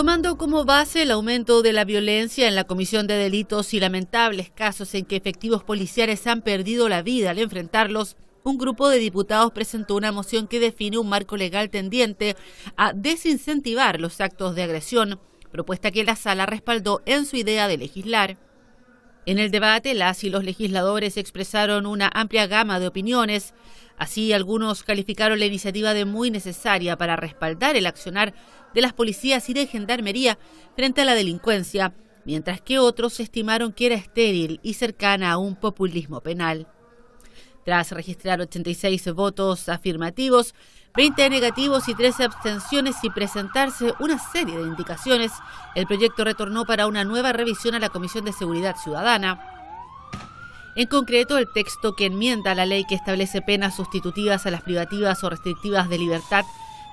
tomando como base el aumento de la violencia en la comisión de delitos y lamentables casos en que efectivos policiales han perdido la vida al enfrentarlos. Un grupo de diputados presentó una moción que define un marco legal tendiente a desincentivar los actos de agresión, propuesta que la sala respaldó en su idea de legislar. En el debate, las y los legisladores expresaron una amplia gama de opiniones. Así, algunos calificaron la iniciativa de muy necesaria para respaldar el accionar de las policías y de gendarmería frente a la delincuencia, mientras que otros estimaron que era estéril y cercana a un populismo penal. Tras registrar 86 votos afirmativos, 20 negativos y 13 abstenciones y presentarse una serie de indicaciones, el proyecto retornó para una nueva revisión a la Comisión de Seguridad Ciudadana. En concreto, el texto que enmienda la ley que establece penas sustitutivas a las privativas o restrictivas de libertad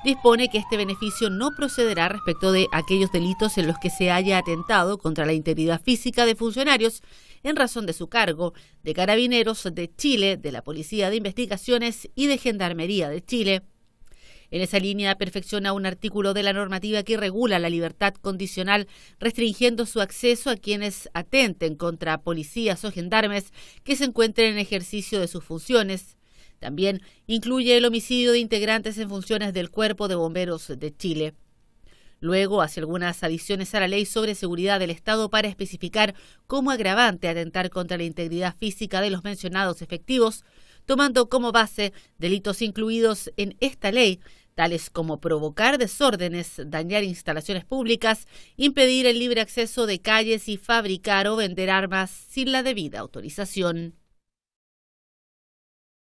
dispone que este beneficio no procederá respecto de aquellos delitos en los que se haya atentado contra la integridad física de funcionarios en razón de su cargo, de carabineros de Chile, de la Policía de Investigaciones y de Gendarmería de Chile, en esa línea perfecciona un artículo de la normativa que regula la libertad condicional, restringiendo su acceso a quienes atenten contra policías o gendarmes que se encuentren en ejercicio de sus funciones. También incluye el homicidio de integrantes en funciones del Cuerpo de Bomberos de Chile. Luego hace algunas adiciones a la ley sobre seguridad del Estado para especificar cómo agravante atentar contra la integridad física de los mencionados efectivos, tomando como base delitos incluidos en esta ley, tales como provocar desórdenes, dañar instalaciones públicas, impedir el libre acceso de calles y fabricar o vender armas sin la debida autorización.